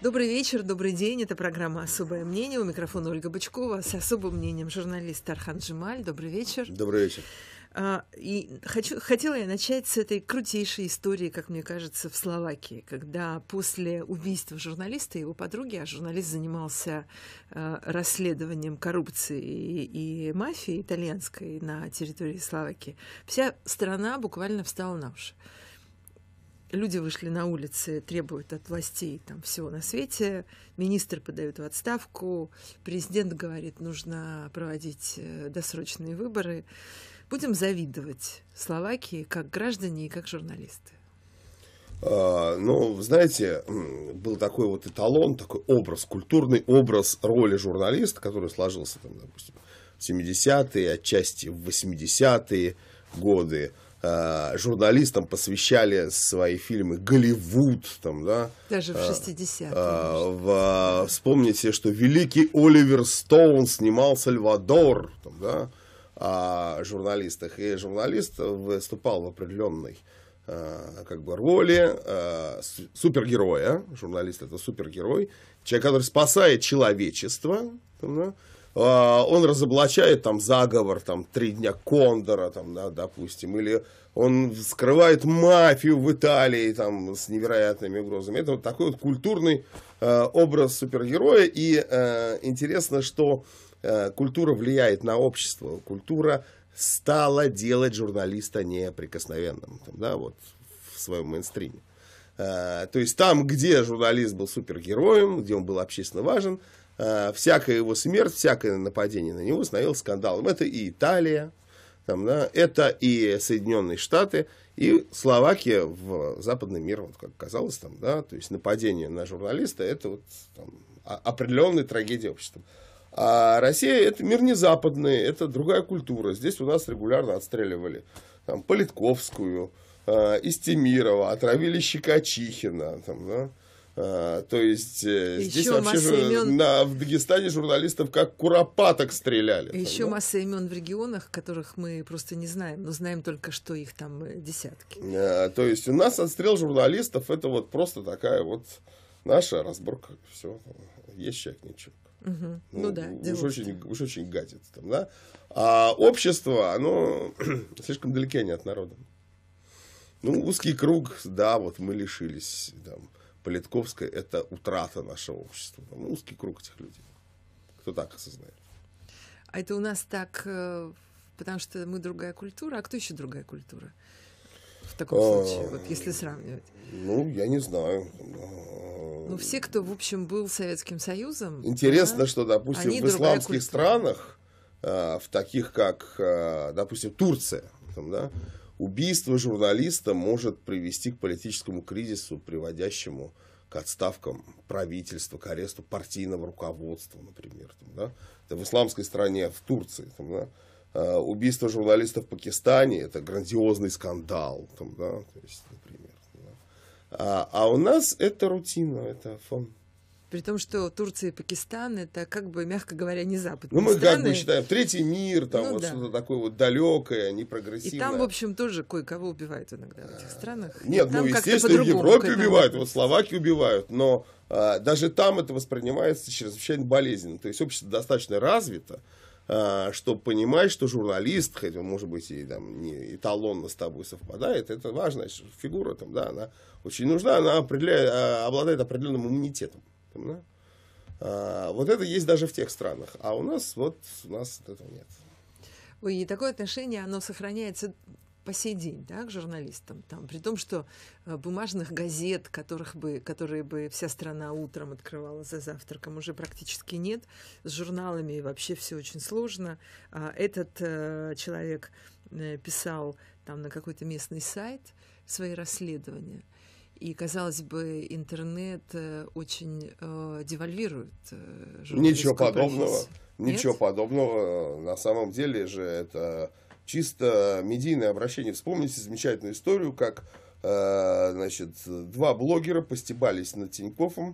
Добрый вечер, добрый день. Это программа «Особое мнение». У микрофона Ольга Бычкова с особым мнением журналист Архан Джималь. Добрый вечер. Добрый вечер. А, и хочу, хотела я начать с этой крутейшей истории, как мне кажется, в Словакии, когда после убийства журналиста и его подруги, а журналист занимался э, расследованием коррупции и, и мафии итальянской на территории Словакии, вся страна буквально встала на уши люди вышли на улицы, требуют от властей там всего на свете, министр подает в отставку, президент говорит, нужно проводить э, досрочные выборы. Будем завидовать Словакии как граждане и как журналисты. А, ну, знаете, был такой вот эталон, такой образ, культурный образ роли журналиста, который сложился, там, допустим, в 70-е, отчасти в 80-е годы. Э, журналистам посвящали свои фильмы Голливуд, там, да. Даже в 60-е. Э, а, э, в, вспомните, что великий Оливер Стоун снимал Сальвадор, там, да, о журналистах. И журналист выступал в определенной как бы роли супергероя. Журналист это супергерой. Человек, который спасает человечество. да? А, он разоблачает там заговор, там, три дня Кондора, там, да, допустим, или он скрывает мафию в Италии, там, с невероятными угрозами. Это вот такой вот культурный э, образ супергероя, и э, интересно, что э, культура влияет на общество, культура стала делать журналиста неприкосновенным, там, да, вот, в своем мейнстриме. Э, то есть там, где журналист был супергероем, где он был общественно важен, Э, всякая его смерть, всякое нападение на него становилось скандалом. Это и Италия, там, да, это и Соединенные Штаты, и Словакия в западный мир, вот как казалось, там, да, то есть нападение на журналиста, это вот там, определенная трагедия общества. А Россия это мир не западный, это другая культура. Здесь у нас регулярно отстреливали там, Политковскую, э, Истемирова, отравили Щекочихина, там, да, а, то есть э, Еще здесь вообще же имен... на, в Дагестане журналистов как куропаток стреляли. Еще да? масса имен в регионах, которых мы просто не знаем, но знаем только, что их там э, десятки. А, то есть у нас отстрел журналистов это вот просто такая вот наша разборка. Все, есть человек, ничего. Угу. Ну, ну да, уж очень, уж очень гадит там, да. А общество, оно слишком далеки не от народа. Ну, узкий круг, да, вот мы лишились там Политковская – это утрата нашего общества. Там узкий круг этих людей. Кто так осознает? А это у нас так, э, потому что мы другая культура. А кто еще другая культура? В таком а, случае, вот если сравнивать. Ну, я не знаю. Ну, все, кто, в общем, был Советским Союзом. Интересно, да? что, допустим, в исламских странах, а, в таких как, а, допустим, Турция, там, да, Убийство журналиста может привести к политическому кризису, приводящему к отставкам правительства, к аресту партийного руководства, например. Там, да? Это в исламской стране, в Турции. Там, да? А, убийство журналиста в Пакистане – это грандиозный скандал, там, да? То есть, например. Да? А, а у нас это рутина, это фон. При том, что Турция и Пакистан это, как бы, мягко говоря, не Запад. Ну, мы страны. как бы считаем третий мир, там ну, вот да. что-то такое вот далекое, непрогрессивное. И там, в общем, тоже кое-кого убивают иногда в этих странах. А, нет, ну, естественно, в Европе убивают, вот Словаки убивают, но а, даже там это воспринимается чрезвычайно болезненно. То есть общество достаточно развито, а, чтобы понимать, что журналист, хотя, может быть, и там не эталонно с тобой совпадает, это важная фигура, там, да, она очень нужна, она определяет, а, обладает определенным иммунитетом. Понимаешь? А, вот это есть даже в тех странах. А у нас вот у нас этого нет. Ой, и такое отношение, оно сохраняется по сей день, да, к журналистам, там, при том, что э, бумажных газет, которых бы, которые бы вся страна утром открывала за завтраком, уже практически нет, с журналами вообще все очень сложно. А этот э, человек э, писал там на какой-то местный сайт свои расследования – и, казалось бы, интернет э, очень э, девальвирует э, Ничего подобного. Профессию. Ничего Нет? подобного. На самом деле же это чисто медийное обращение. Вспомните замечательную историю, как э, значит, два блогера постебались над Тиньковым,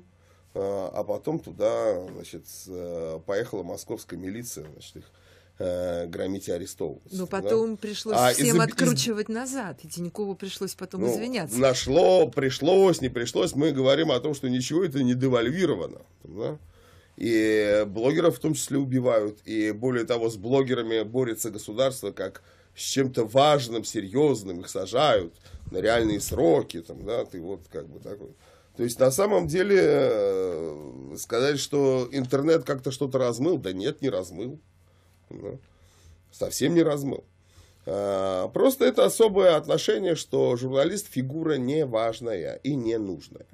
э, а потом туда значит, э, поехала московская милиция, значит, их э, громить и арестовывать. Но ну, потом да? пришлось а всем из... откручивать назад, и Тинькову пришлось потом ну, извиняться. Нашло, пришлось, не пришлось. Мы говорим о том, что ничего это не девальвировано. Да? И блогеров в том числе убивают. И более того, с блогерами борется государство как с чем-то важным, серьезным. Их сажают на реальные сроки. Там, да? Ты вот как бы такой... То есть на самом деле э, сказать, что интернет как-то что-то размыл, да нет, не размыл да? совсем не размыл. А, просто это особое отношение, что журналист фигура неважная и ненужная.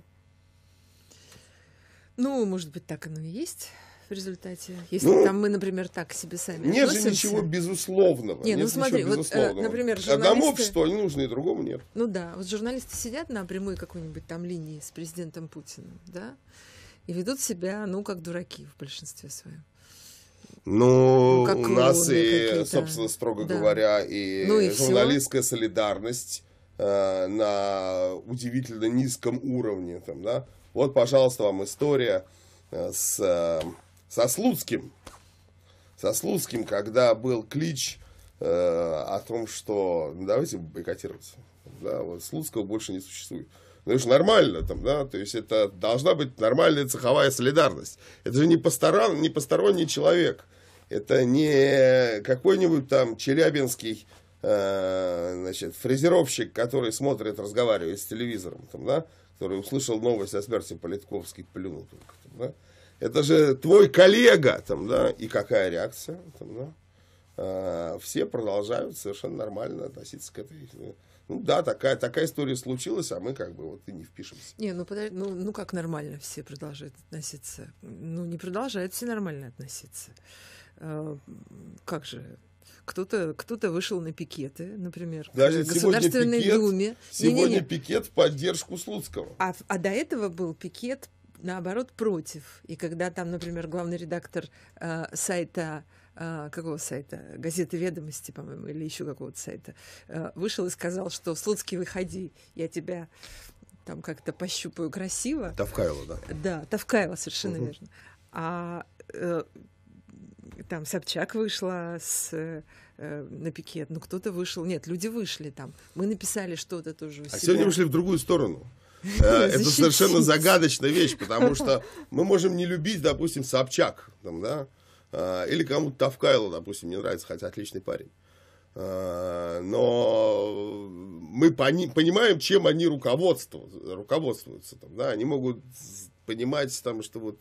Ну, может быть, так оно и есть в результате, если ну, там мы, например, так себе сами Нет относимся. же ничего безусловного. Не, ну нет ну смотри, вот, э, например, журналисты... Одному обществу они нужны, другому нет. Ну да, вот журналисты сидят на прямой какой-нибудь там линии с президентом Путиным, да, и ведут себя, ну, как дураки в большинстве своем. Ну, ну, как у нас и, собственно, строго да. говоря, и, ну, и журналистская все. солидарность э, на удивительно низком уровне. Там, да? Вот, пожалуйста, вам история э, с, э, со Слуцким. Со Слуцким, когда был клич э, о том, что ну, давайте бойкотировать. Да, вот Слуцкого больше не существует. Ну, это же нормально там, да, то есть это должна быть нормальная цеховая солидарность. Это же не, посторон, не посторонний человек. Это не какой-нибудь там челябинский э, значит, фрезеровщик, который смотрит, разговаривает с телевизором, там, да, который услышал новость о смерти Политковской, плюнул только, там, да. Это же твой коллега, там, да, и какая реакция, там, да. Э, все продолжают совершенно нормально относиться к этой э, ну да, такая, такая история случилась, а мы как бы вот и не впишемся. Не, ну, подожди, ну, ну как нормально все продолжают относиться? Ну не продолжают все нормально относиться. А, как же, кто-то кто-то вышел на пикеты, например, Даже в Государственной пикет, Думе. Сегодня Не-не-не. пикет в поддержку Слуцкого. А, а до этого был пикет, наоборот, против. И когда там, например, главный редактор э, сайта Э, какого сайта, газеты «Ведомости», по-моему, или еще какого-то сайта, э, вышел и сказал, что «Слуцкий, выходи, я тебя там как-то пощупаю красиво». Тавкаева, да? Да, Тавкаева, совершенно угу. верно. А э, там Собчак вышла с на пикет, ну кто-то вышел, нет, люди вышли там, мы написали что-то тоже. А сегодня вышли в другую сторону. Это совершенно загадочная вещь, потому что мы можем не любить, допустим, Собчак, там, да, а, или кому-то Тавкайло, допустим, не нравится, хотя отличный парень. А, но мы пони- понимаем, чем они руководствуются. руководствуются там, да? Они могут понимать, там, что вот,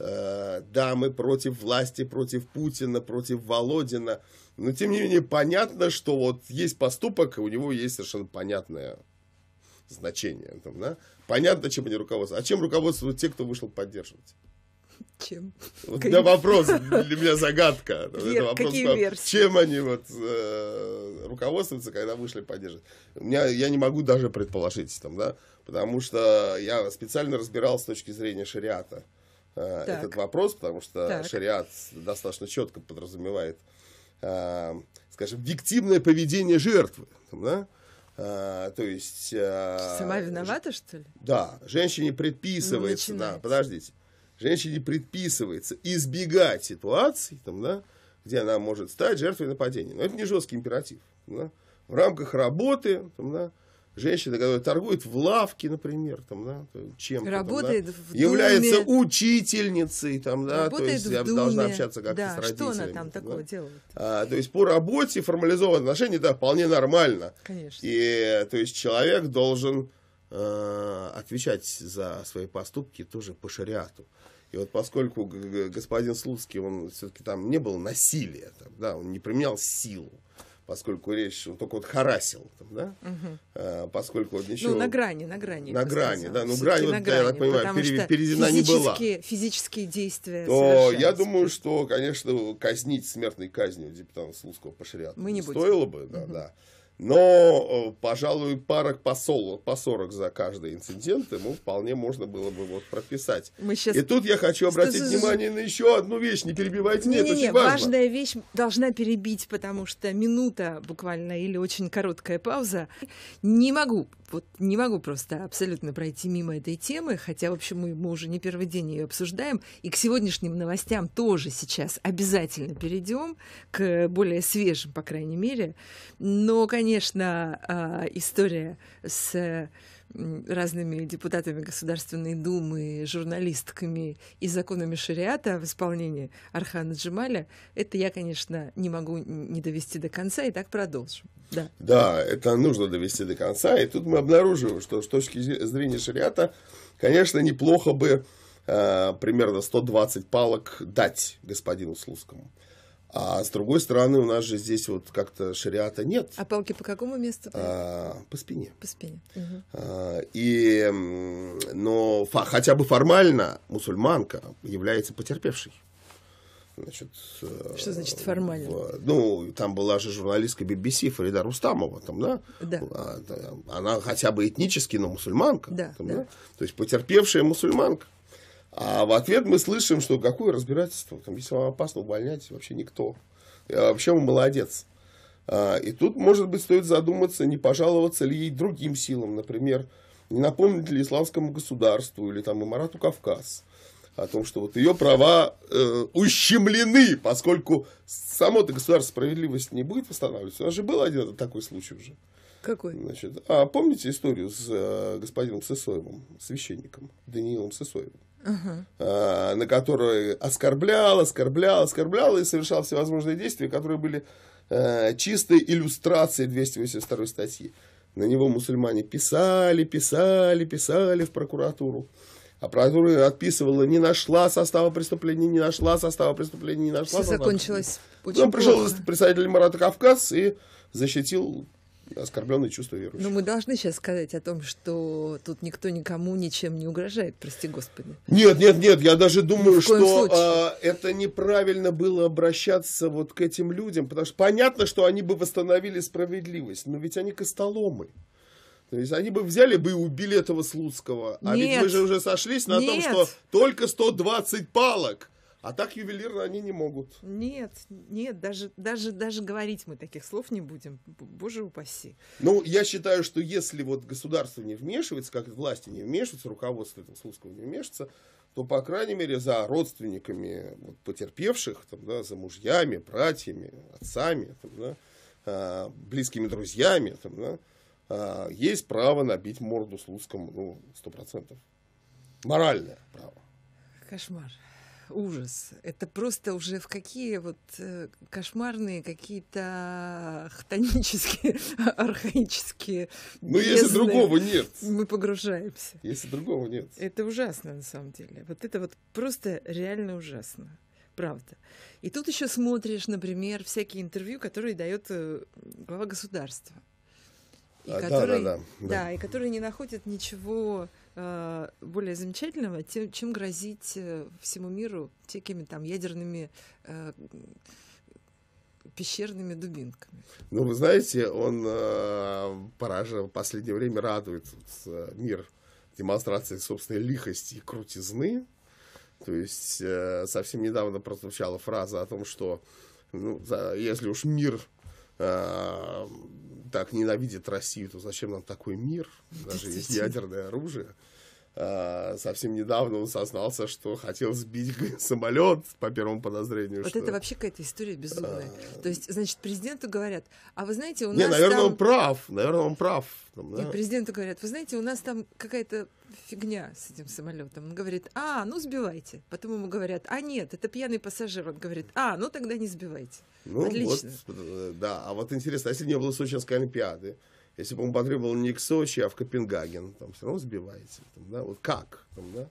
э, да, мы против власти, против Путина, против Володина. Но, тем не менее, понятно, что вот есть поступок, и у него есть совершенно понятное значение. Там, да? Понятно, чем они руководствуются. А чем руководствуются те, кто вышел поддерживать? Чем? Вот да, вопрос для меня загадка. Это вопрос, какие версии? Чем они вот э, руководствуются, когда вышли поддерживать? У меня, я не могу даже предположить там, да, потому что я специально разбирал с точки зрения шариата э, этот вопрос, потому что так. шариат достаточно четко подразумевает, э, скажем, виктивное поведение жертвы, там, да, а, то есть... А, Сама виновата, что ли? Да, женщине предписывается, да, подождите женщине предписывается избегать ситуаций, там, да, где она может стать жертвой нападения. Но это не жесткий императив. Да. В рамках работы там, да, женщина, которая торгует в лавке, например, там, да, чем работает там, да, в является думе. учительницей, там, да, то есть в думе. общаться как-то да, с родителями. Что она там, там такого да. делает? А, то есть по работе формализованные отношения, да, вполне нормально. Конечно. И э, то есть человек должен Э, отвечать за свои поступки тоже по шариату. И вот поскольку господин Слуцкий, он все-таки там не был насилия, там, да, он не применял силу, поскольку речь, он только вот харасил, там, да, угу. поскольку вот ничего... Ну, на грани, на грани. На грани, сказал. да, ну, грань, вот, грани, да, я так понимаю, пере, переведена не была. физические действия То я думаю, что, конечно, казнить смертной казнью депутата Слуцкого по шариату Мы не, не стоило бы, да, угу. да. Но, э, пожалуй, парок по, соло, по 40 за каждый инцидент ему вполне можно было бы вот прописать. Мы сейчас... И тут я хочу обратить Стой, внимание на еще одну вещь. Не перебивайте, нет, не, очень не, важно. Важная вещь должна перебить, потому что минута буквально или очень короткая пауза. Не могу, вот не могу просто абсолютно пройти мимо этой темы, хотя, в общем, мы, мы уже не первый день ее обсуждаем. И к сегодняшним новостям тоже сейчас обязательно перейдем, к более свежим, по крайней мере. Но, конечно, конечно, а, история с разными депутатами Государственной Думы, журналистками и законами шариата в исполнении Архана Джималя, это я, конечно, не могу не довести до конца, и так продолжим. Да. да, это нужно довести до конца, и тут мы обнаруживаем, что с точки зрения шариата, конечно, неплохо бы э, примерно 120 палок дать господину Слуцкому. А с другой стороны, у нас же здесь вот как-то шариата нет. А палки по какому месту? А, по спине. По спине. Угу. А, и, но фа, хотя бы формально мусульманка является потерпевшей. Значит, э, Что значит формально? В, ну, там была же журналистка BBC Фарида Рустамова, там, да? А, да. Она хотя бы этнически, но мусульманка. Да, там, да. да? То есть потерпевшая мусульманка. А в ответ мы слышим, что какое разбирательство, там, если вам опасно, увольнять, вообще никто. Я вообще он молодец. А, и тут, может быть, стоит задуматься, не пожаловаться ли ей другим силам, например, не напомнить ли исламскому государству или там Имарату Кавказ о том, что вот ее права э, ущемлены, поскольку само-то государство справедливость не будет восстанавливать. У нас же был один такой случай уже. Какой? Значит, а помните историю с э, господином Сысоевым, священником, Даниилом Сысоевым? uh-huh. э, на которую оскорблял, оскорблял, оскорблял и совершал всевозможные действия, которые были э, чистой иллюстрацией 282 статьи. На него мусульмане писали, писали, писали в прокуратуру. А прокуратура отписывала, не нашла состава преступления, не нашла состава преступления, не нашла. Все закончилось. Очень Потом плохо. пришел представитель Марата Кавказ и защитил оскорбленные чувства верующих. Но мы должны сейчас сказать о том, что тут никто никому ничем не угрожает, прости господи. Нет, нет, нет, я даже думаю, что а, это неправильно было обращаться вот к этим людям, потому что понятно, что они бы восстановили справедливость, но ведь они костоломы. То есть они бы взяли бы и убили этого Слуцкого. А нет, ведь мы же уже сошлись на нет. том, что только 120 палок – а так ювелирно они не могут. Нет, нет, даже, даже, даже говорить мы таких слов не будем. Боже упаси. Ну, я считаю, что если вот государство не вмешивается, как власти не вмешиваются, руководство этого Слуцкого не вмешивается, то, по крайней мере, за родственниками вот, потерпевших, там, да, за мужьями, братьями, отцами, там, да, а, близкими друзьями, там, да, а, есть право набить морду Слуцкому, ну, сто процентов. Моральное право. Кошмар ужас. Это просто уже в какие вот э, кошмарные какие-то хтонические, архаические. Но ну, если другого нет. Мы погружаемся. Если другого нет. Это ужасно на самом деле. Вот это вот просто реально ужасно. Правда. И тут еще смотришь, например, всякие интервью, которые дает э, глава государства. И а, который, да, да, да, да. да, и который не находят ничего Э, более замечательного, тем, чем грозить э, всему миру всякими там ядерными э, пещерными дубинками. Ну, вы знаете, он э, пора в последнее время радует э, мир демонстрацией собственной лихости и крутизны. То есть э, совсем недавно прозвучала фраза о том, что ну, за, если уж мир так ненавидит Россию, то зачем нам такой мир, даже есть ядерное оружие? А, совсем недавно он сознался, что хотел сбить самолет по первому подозрению. Вот что... это вообще какая-то история безумная. А. То есть, значит, президенту говорят, а вы знаете, у нас Не, наверное, там... он прав, наверное, он прав. Там, да? И президенту говорят, вы знаете, у нас там какая-то фигня с этим самолетом. Он говорит, а, ну сбивайте. Потом ему говорят, а нет, это пьяный пассажир. Он говорит, а, ну тогда не сбивайте. Ну, Отлично. Вот, э, да, а вот интересно, а если не было случая с Олимпиады? Если бы он потребовал не к Сочи, а в Копенгаген, там все равно сбивается, Там, да? Вот как? Там, да?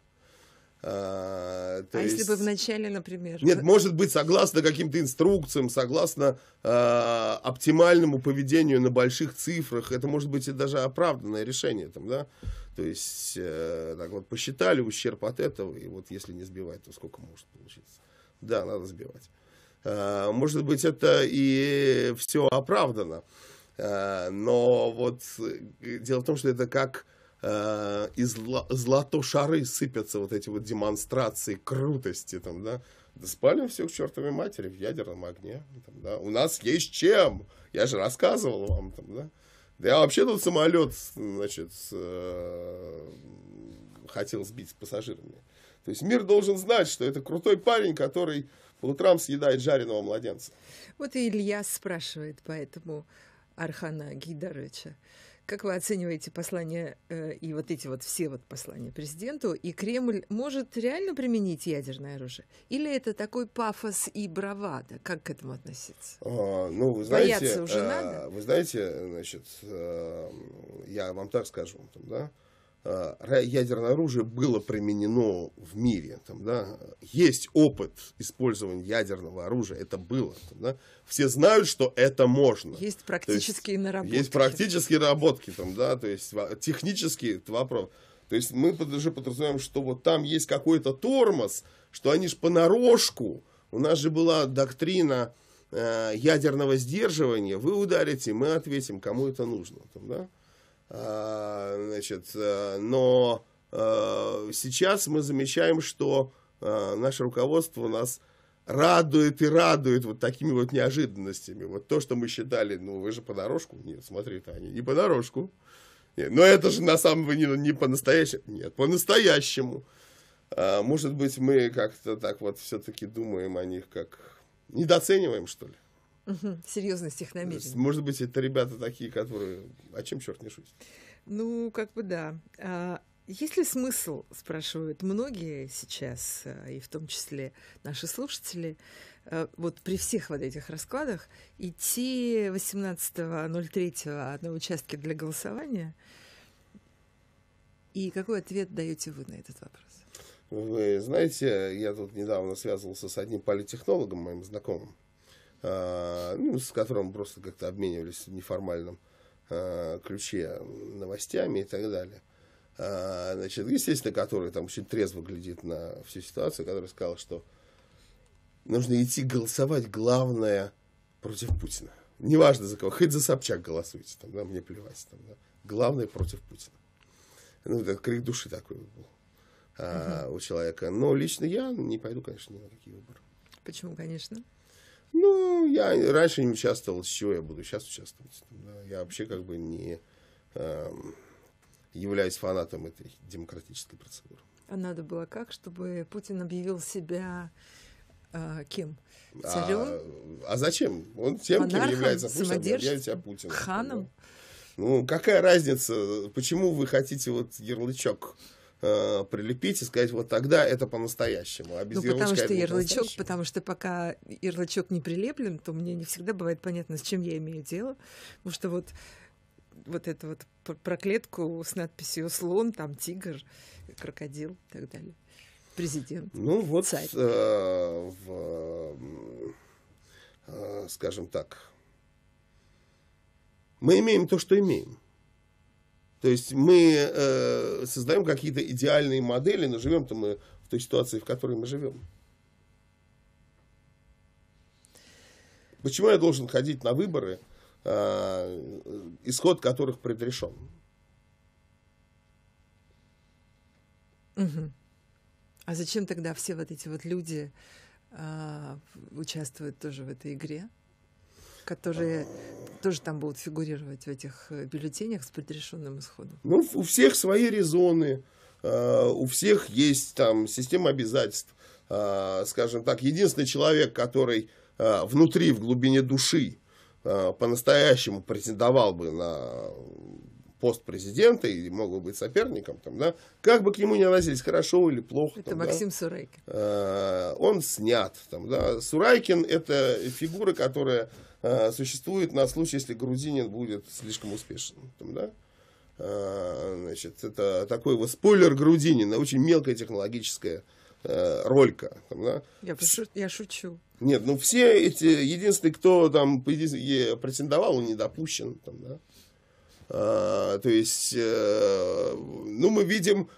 А, а есть... если бы в начале, например? Нет, может быть, согласно каким-то инструкциям, согласно э, оптимальному поведению на больших цифрах, это может быть и даже оправданное решение, там, да? То есть, э, так вот, посчитали ущерб от этого, и вот если не сбивать, то сколько может получиться? Да, надо сбивать. Э, может быть, это и все оправдано. Э, но вот э, дело в том, что это как э, из злато шары сыпятся вот эти вот демонстрации крутости там, да. Да спалим всех к чертовой матери в ядерном огне. Там, да. У нас есть чем. Я же рассказывал вам там, да. Да я вообще тут самолет, значит, хотел сбить с пассажирами. То есть мир должен знать, что это крутой парень, который по утрам съедает жареного младенца. Вот и Илья спрашивает поэтому, Архана Гидаровича. Как вы оцениваете послание э, и вот эти вот все вот послания президенту? И Кремль может реально применить ядерное оружие? Или это такой пафос и бравада? Как к этому относиться? А, ну, вы знаете, Бояться уже а, надо? Вы знаете, значит, а, я вам так скажу, там, да, Э, ядерное оружие было применено в мире. Там, да, есть опыт использования ядерного оружия, это было. Там, да, все знают, что это можно. Есть практические есть, наработки. Есть практические наработки, там, да, то есть технические это вопрос. То есть мы даже подразумеваем, что вот там есть какой-то тормоз, что они же понарошку. У нас же была доктрина э, ядерного сдерживания. Вы ударите, мы ответим, кому это нужно. Там, да? А, значит, э, но э, сейчас мы замечаем, что э, наше руководство у нас радует и радует вот такими вот неожиданностями. Вот то, что мы считали, ну, вы же по дорожку, Нет, смотри, Таня, не по дорожку, Нет, но это же на самом деле не, не по-настоящему. Нет, по-настоящему. А, может быть, мы как-то так вот все-таки думаем о них как... Недооцениваем, что ли? Угу, серьезность их намерений. Может быть, это ребята такие, которые... о «А чем черт не шутит? Ну, как бы да. А, есть ли смысл, спрашивают многие сейчас, э, и в том числе наши слушатели, э, вот при всех вот этих раскладах идти 18.03 на участке для голосования? И какой ответ даете вы на этот вопрос? Вы знаете, я тут недавно связывался с одним политтехнологом моим знакомым, Э, ну, с которым просто как-то обменивались в неформальном э, ключе новостями и так далее. Э, значит, естественно, который там очень трезво глядит на всю ситуацию, который сказал, что нужно идти голосовать, главное, против Путина. Неважно за кого, хоть за Собчак голосуйте, там, да, мне плевать. Там, да. Главное против Путина. Ну, это крик души такой был uh-huh. у человека. Но лично я не пойду, конечно, ни на какие выборы. Почему, конечно? Ну, я раньше не участвовал, с чего я буду сейчас участвовать? Да, я вообще как бы не э, являюсь фанатом этой демократической процедуры. А надо было как, чтобы Путин объявил себя э, кем? Царем? А, а зачем? Он тем, Монархом, кем является Путин, объявит себя Путин Ханом? Ну, какая разница? Почему вы хотите вот ярлычок? э, прилепить и сказать, вот тогда это по-настоящему. А ну, потому что ярлычок, потому что пока ярлычок не прилеплен, то мне не всегда бывает понятно, с чем я имею дело. Потому что вот вот эту вот про клетку с надписью «Слон», там «Тигр», «Крокодил» и так далее. Президент. Ну вот, царь. Э, в, э, скажем так, мы имеем то, что имеем. То есть мы э, создаем какие-то идеальные модели, но живем-то мы в той ситуации, в которой мы живем. Почему я должен ходить на выборы, э, исход которых предрешен? Угу. А зачем тогда все вот эти вот люди э, участвуют тоже в этой игре? которые тоже там будут фигурировать в этих э, бюллетенях с предрешенным исходом? Ну, у всех свои резоны, э, у всех есть там система обязательств. Э, скажем так, единственный человек, который внутри, в глубине души, по-настоящему претендовал бы на пост президента и мог бы быть соперником, там, да, как бы к нему ни относились, хорошо или плохо. Это там, Максим да, Сурайкин. он снят. Там, да. Сурайкин – это фигура, которая Э, существует на случай, если грузинин будет слишком успешен. Там, да? Э, значит, это такой вот спойлер грузинина, очень мелкая технологическая э, ролька. Там, да? я, пошу, я шучу. Нет, ну все эти, единственный, кто там претендовал, он не допущен. Там, да? А, то есть, ну, мы видим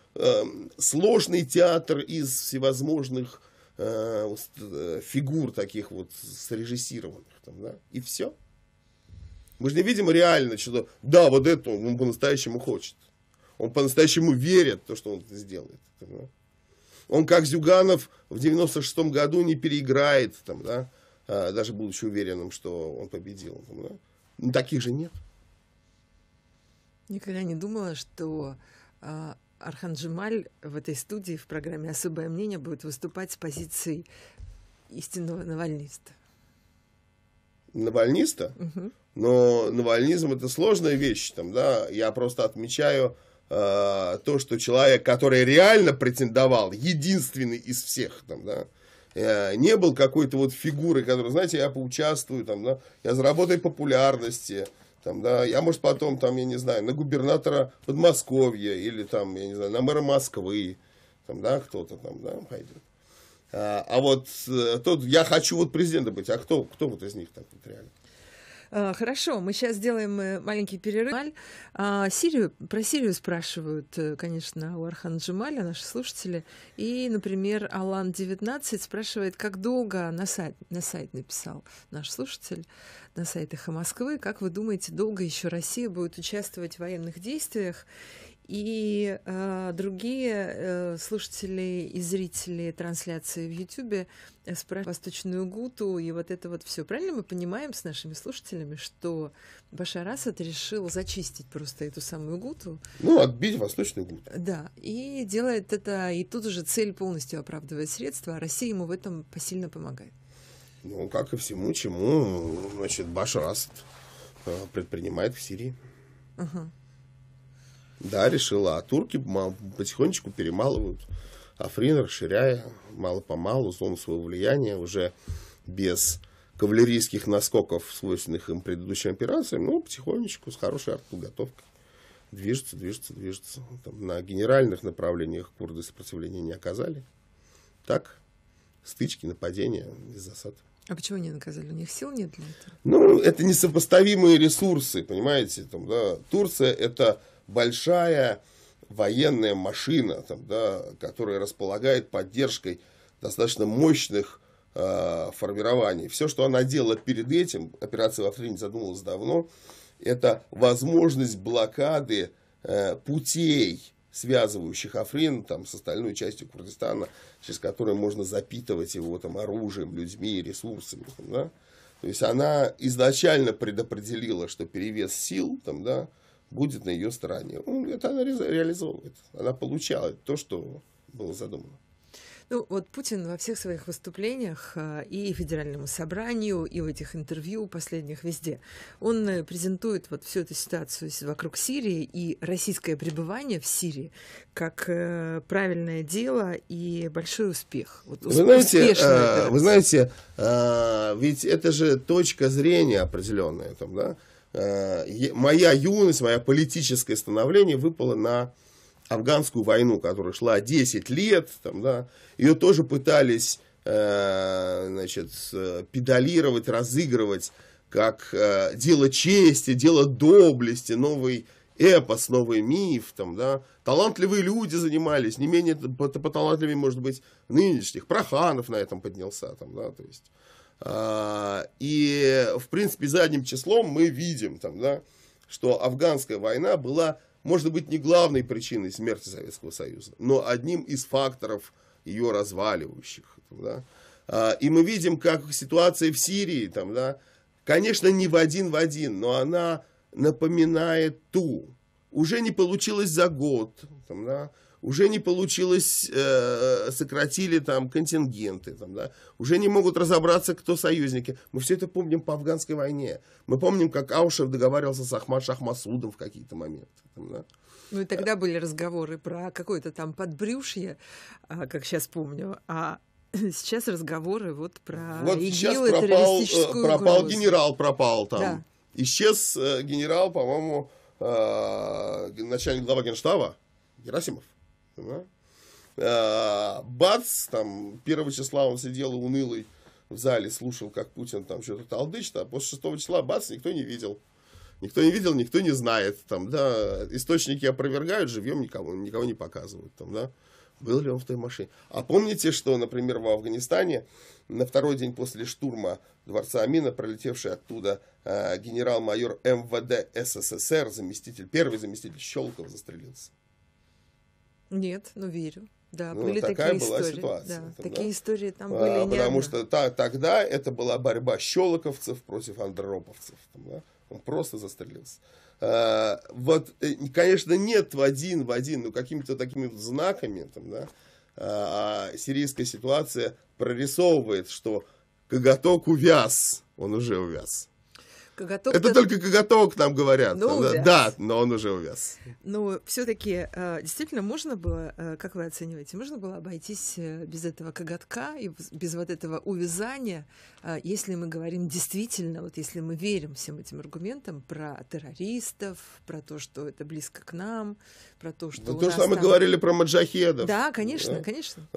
сложный театр из всевозможных фигур таких вот срежиссированных там, да, и все. Мы же не видим реально, что да, вот это он по-настоящему хочет. Он по-настоящему верит в то, что он сделает. Да? Он как Зюганов в 96-м году не переиграет, там, да, а, даже будучи уверенным, что он победил. Там, да? Ну, таких же нет. Никогда не думала, что а, Архан в этой студии в программе «Особое мнение» будет выступать с позиции истинного навальниста навальниста, угу. но навальнизм это сложная вещь, там, да, я просто отмечаю э, то, что человек, который реально претендовал, единственный из всех, там, да, э, не был какой-то вот фигурой, которая, знаете, я поучаствую, там, да, я заработаю популярности, там, да, я, может, потом, там, я не знаю, на губернатора Подмосковья или, там, я не знаю, на мэра Москвы, там, да, кто-то там, да, пойдет. А, а вот э, тот, я хочу вот президентом быть, а кто, кто вот из них так вот реально? А, хорошо, мы сейчас сделаем э, маленький перерыв. А, Сирию, про Сирию спрашивают, э, конечно, у Архан Джамаля, наши слушатели. И, например, Алан19 спрашивает, как долго на сайт, на сайт написал наш слушатель на сайт «Эхо Москвы». Как вы думаете, долго еще Россия будет участвовать в военных действиях? И э, другие э, слушатели и зрители трансляции в Ютубе э, спрашивают Восточную Гуту и вот это вот все. Правильно мы понимаем с нашими слушателями, что Башар Асад решил зачистить просто эту самую Гуту? Ну, отбить Восточную Гуту. Да, и делает это, и тут уже цель полностью оправдывает средства, а Россия ему в этом посильно помогает. Ну, как и всему, чему, значит, Башар Асад э, предпринимает в Сирии. Угу. Да, решила. А турки потихонечку перемалывают а Африн, расширяя мало-помалу зону своего влияния уже без кавалерийских наскоков, свойственных им предыдущим операциям, Ну, потихонечку с хорошей артподготовкой движется, движется, движется. Там, на генеральных направлениях курды сопротивления не оказали. Так, стычки, нападения из засад. А почему не наказали? У них сил нет для этого? Ну, это несопоставимые ресурсы, понимаете. Там, да. Турция – это большая военная машина, там, да, которая располагает поддержкой достаточно мощных э, формирований. Все, что она делала перед этим, операция в Африне задумалась давно, это возможность блокады э, путей, связывающих Африн там, с остальной частью Курдистана, через которую можно запитывать его там, оружием, людьми, ресурсами. Там, да? То есть она изначально предопределила, что перевес сил там, да, будет на ее стороне. Ну, это она реализовывает. Она получала то, что было задумано. Ну, вот Путин во всех своих выступлениях э, и федеральному собранию, и в этих интервью последних везде, он э, презентует вот всю эту ситуацию вокруг Сирии и российское пребывание в Сирии как э, правильное дело и большой успех. Вот, вы знаете, вы знаете, ведь это же точка зрения определенная, там, да? Э, моя юность, мое политическое становление выпало на афганскую войну, которая шла 10 лет, там, да, ее тоже пытались э, значит, э, педалировать, разыгрывать как дело чести, дело доблести, новый эпос, новый миф, там, да, талантливые люди занимались, не менее по, по талантливее, может быть, нынешних, Проханов на этом поднялся, там, да, то есть, а, и, в принципе, задним числом мы видим, там, да, что афганская война была, может быть, не главной причиной смерти Советского Союза, но одним из факторов ее разваливающих. Там, да. А, и мы видим, как ситуация в Сирии, там, да, конечно, не в один в один, но она напоминает ту. Уже не получилось за год, там, да, уже не получилось, э, сократили там контингенты, там, да, уже не могут разобраться, кто союзники. Мы все это помним по афганской войне. Мы помним, как Аушев договаривался с Ахмад Шахмасудом в какие-то моменты. Там, да. Ну и тогда были разговоры про какое-то там подбрюшье, а, как сейчас помню, а сейчас разговоры вот про вот ИГИЛ сейчас пропал, э, пропал угрозу. генерал, пропал там. Да. Исчез э, генерал, по-моему, э, начальник глава генштаба Герасимов да? А, бац, там, первого числа он сидел унылый в зале, слушал, как Путин там что-то талдычит, а после шестого числа, бац, никто не видел. Никто не видел, никто не знает, там, да, источники опровергают, живьем никого, никого не показывают, там, да, был ли он в той машине. А помните, что, например, в Афганистане на второй день после штурма дворца Амина, пролетевший оттуда э, генерал-майор МВД СССР, заместитель, первый заместитель Щелков застрелился. Нет, но ну, верю. Да, ну, были такая такие была истории. ситуация. Да, тогда. Такие истории там а, были. Потому одна. что та, тогда это была борьба щелоковцев против андроповцев. Там, да? Он просто застрелился. А, вот, э, конечно, нет в один в один, но ну, какими-то такими знаками там, да, а, а, сирийская ситуация прорисовывает, что коготок увяз, он уже увяз. Коготок Это только коготок нам говорят. Но ну, увяз. Да, но он уже увяз. Но ну, все-таки э, действительно можно было, э, как вы оцениваете, можно было обойтись э, без этого коготка и без вот этого увязания, если мы говорим действительно, вот если мы верим всем этим аргументам про террористов, про то, что это близко к нам, про то, что... Ну, то, что там... мы говорили про маджахедов. Да, конечно, да? конечно.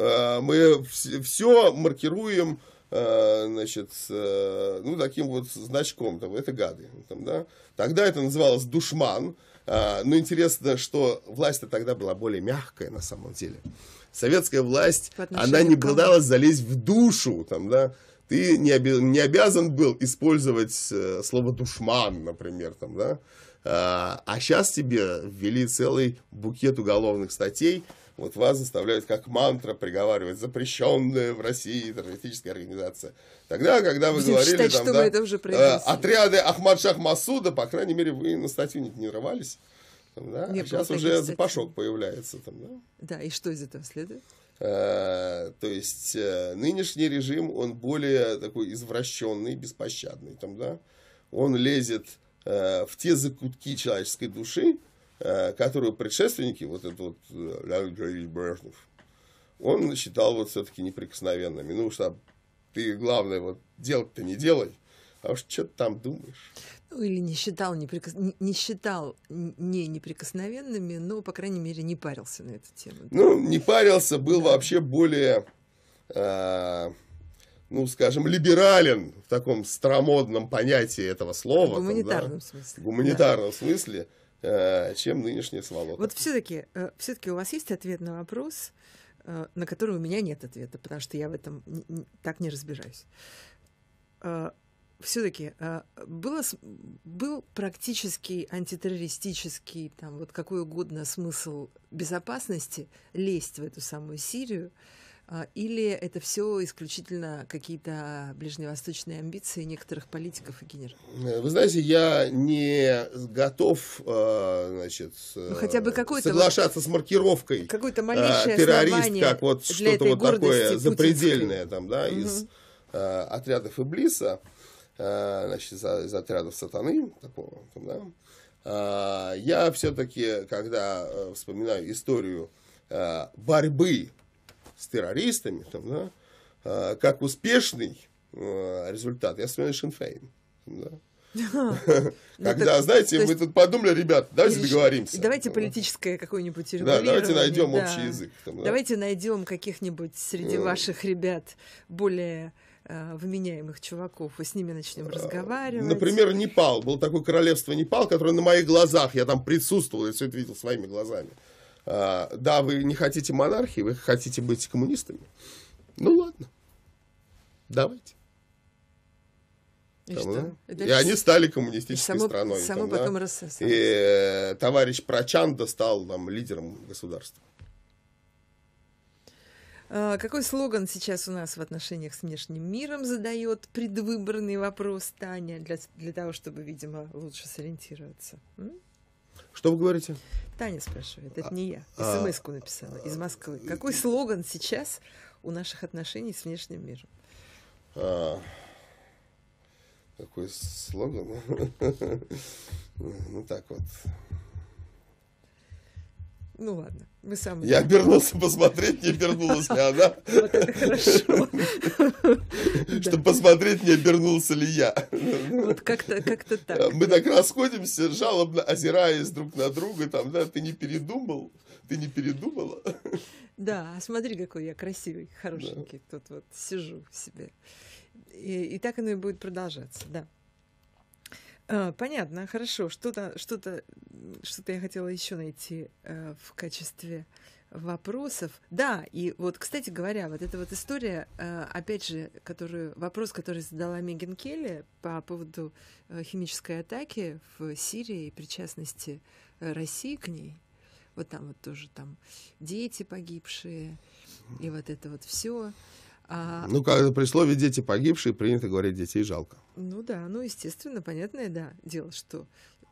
Мы все маркируем Э, значит, э, ну, таким вот значком, там, это гады. Там, да? Тогда это называлось душман, а, но интересно, что власть тогда была более мягкая на самом деле. Советская власть, она не пыталась залезть в душу, там, да, ты не, оби- не обязан был использовать э, слово душман, например, там, да, а сейчас а тебе ввели целый букет уголовных статей, вот вас заставляют как мантра приговаривать, запрещенная в России террористическая организация. Тогда, когда вы Будем говорили, считать, там, да, это уже э, отряды Ахмад Шах Масуда, по крайней мере, вы на статью не рвались, Там, да? Не а сейчас уже статьи. запашок появляется. Там, да? да, и что из этого следует? Э, то есть э, нынешний режим, он более такой извращенный, беспощадный. Там, да? Он лезет э, в те закутки человеческой души, Э, которую предшественники, вот этот вот э, Леонид Ильич Брежнев, он считал вот все-таки неприкосновенными. Ну, что ты, главное, вот делать-то не делай, а уж что ты там думаешь. Ну, или не считал, неприкос... не считал не неприкосновенными, но, по крайней мере, не парился на эту тему. Ну, не парился, был да. вообще более, э, ну, скажем, либерален в таком старомодном понятии этого слова. В гуманитарном там, да? смысле. В гуманитарном да. смысле. Э, чем нынешняя сволота. Вот все-таки э, все у вас есть ответ на вопрос, э, на который у меня нет ответа, потому что я в этом так не разбираюсь. Все-таки было, был практический антитеррористический, там вот какой угодно смысл безопасности лезть в эту самую Сирию, а, или это все исключительно какие-то ближневосточные амбиции некоторых политиков и генералов? Э, вы знаете, я не готов а, значит, ну, хотя бы э, соглашаться вот с маркировкой какой-то а, малейшее террорист, как вот что-то вот такое запредельное там, да, угу. из э, отрядов Иблиса, э, значит, из, из отрядов сатаны, такого, там, да. я все-таки, когда э, вспоминаю историю борьбы с террористами, там, да, а, как успешный а, результат, я вспоминаю Шинфейн. Да. Ну, Когда, знаете, мы тут подумали, ребят, давайте договоримся. Давайте политическое какое-нибудь Да, давайте найдем общий язык. Давайте найдем каких-нибудь среди э. ваших ребят более а, вменяемых чуваков, и с ними начнем э, разговаривать. Например, Непал. Было такое королевство Непал, которое на моих глазах, я там присутствовал, я все это видел своими глазами. А, да, вы не хотите монархии, вы хотите быть коммунистами. Ну ладно, давайте. И, там, что? Да? и, и они стали коммунистической и само, страной. Само там, потом да? И э, товарищ Прочанда стал там, лидером государства. А, какой слоган сейчас у нас в отношениях с внешним миром задает предвыборный вопрос Таня для, для того, чтобы, видимо, лучше сориентироваться? М? Что вы говорите? Таня спрашивает, это а, не я. А, СМС-ку написала из Москвы. Э, какой э, слоган сейчас у наших отношений с внешним миром? А, какой слоган? Ну так вот. Ну ладно, мы сами. Я обернулся посмотреть, не обернулась ли она. Вот это хорошо. Чтобы посмотреть, не обернулся ли я. Ну вот как-то как-то так. А мы так расходимся, жалобно озираясь друг на друга, там, да, ты не передумал, ты не передумала. Да, а смотри, какой я красивый, хорошенький тут вот сижу себе. И, и так оно и будет продолжаться, да. А, понятно, хорошо. Что-то, что-то, что-то я хотела еще найти э, в качестве вопросов. Да, и вот, кстати говоря, вот эта вот история, э, опять же, которую, вопрос, который задала Меган Келли по поводу э, химической атаки в Сирии и причастности э, России к ней. Вот там вот тоже там дети погибшие и вот это вот все. А... Ну, когда при слове «дети погибшие» принято говорить «детей жалко». Ну да, ну естественно, понятное, да, дело, что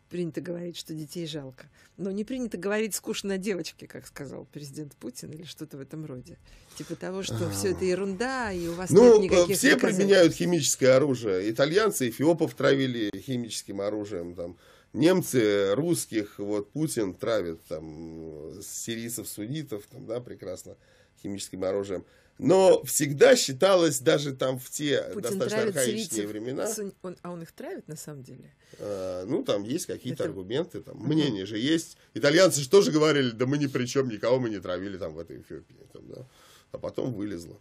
принято говорить, что детей жалко. Но не принято говорить скучно о девочке, как сказал президент Путин, или что-то в этом роде. Типа того, что А-а-а. все это ерунда, и у вас ну, нет э, никаких... все применяют химическое оружие. Итальянцы эфиопов травили химическим оружием, там, немцы русских, вот Путин травит, там, сирийцев, суннитов, там, да, прекрасно, химическим оружием но всегда считалось даже там в те Путин достаточно архаичные времена. Он, а он их травит на самом деле? А, ну, там есть какие-то Это... аргументы, там мнения же есть. Итальянцы же тоже говорили, да мы ни при чем, никого мы не травили там в этой Эфиопии. Там, да? А потом вылезло.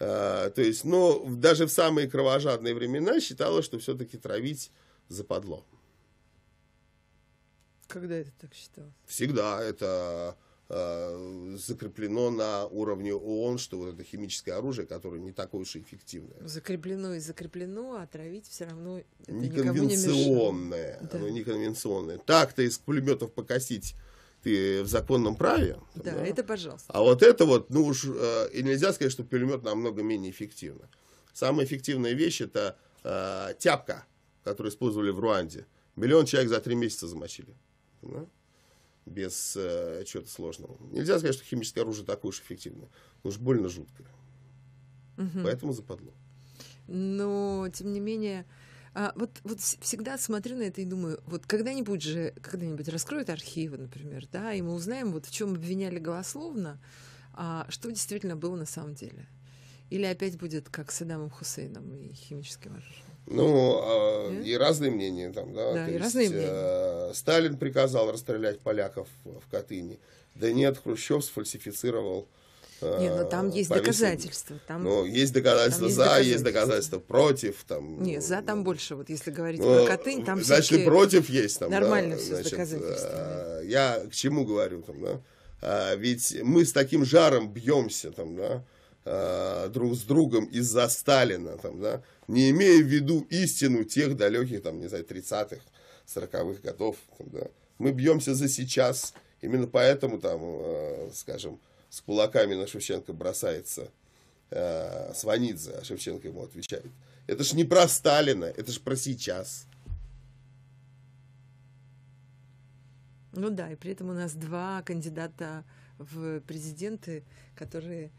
А, то есть, но ну, даже в самые кровожадные времена считалось, что все-таки травить западло. Когда это так считалось? Всегда. Это Э, закреплено на уровне ООН, что вот это химическое оружие, которое не такое уж и эффективное. Закреплено и закреплено, а отравить все равно это неконвенционное. Не да. неконвенционное. Так-то из пулеметов покосить ты в законном праве. Да, да, это пожалуйста. А вот это вот, ну уж э, и нельзя сказать, что пулемет намного менее эффективно. Самая эффективная вещь это э, тяпка, которую использовали в Руанде. Миллион человек за три месяца замочили. Понимаешь? без э, чего-то сложного. Нельзя сказать, что химическое оружие такое уж эффективное. Но уж больно жуткое, Угу. Поэтому западло. Но, тем не менее, а, вот, вот всегда смотрю на это и думаю, вот когда-нибудь же, когда-нибудь раскроют архивы, например, да, и мы узнаем, вот в чем обвиняли голословно, а что действительно было на самом деле. Или опять будет как с Саддамом Хусейном и химическим оружием. Ну, э, и разные мнения там, да. да и есть, разные мнения. Э, Сталин приказал расстрелять поляков в Катыни. Да нет, Хрущев сфальсифицировал э, нет, но ну, там есть доказательства. Там, ну, есть доказательства там за, есть доказательства. доказательства против. Там, Нет, за ну, там больше. Вот если говорить ну, про Катынь, там Значит, и против есть. Там, нормально да, все значит, с доказательствами. Э, я к чему говорю там, да? А, ведь мы с таким жаром бьемся там, да? э, друг с другом из-за Сталина, там, да, не имея в виду истину тех далеких, там, не знаю, 30-х, 40-х годов. Там, да. Мы бьемся за сейчас, именно поэтому, там, э, скажем, с кулаками на Шевченко бросается э, Сванидзе, а Шевченко ему отвечает. Это ж не про Сталина, это ж про сейчас. Ну да, и при этом у нас два кандидата в президенты, которые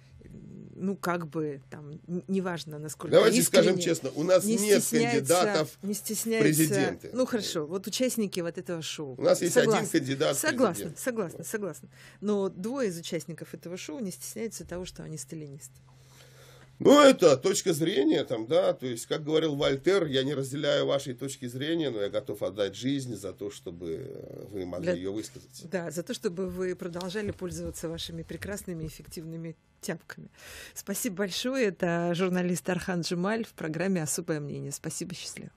ну, как бы, там, неважно, насколько Давайте искренне, скажем честно, у нас не нет кандидатов не президенты. Ну, хорошо, вот участники вот этого шоу. У нас есть согласна, один кандидат Согласна, согласна, согласна. Но двое из участников этого шоу не стесняются того, что они сталинисты. Ну, это точка зрения, там, да, то есть, как говорил Вольтер, я не разделяю вашей точки зрения, но я готов отдать жизнь за то, чтобы э, вы могли Для... ее высказать. Да, за то, чтобы вы продолжали пользоваться вашими прекрасными эффективными тяпками. Спасибо большое. Это журналист Архан Джималь в программе «Особое мнение». Спасибо, счастливо.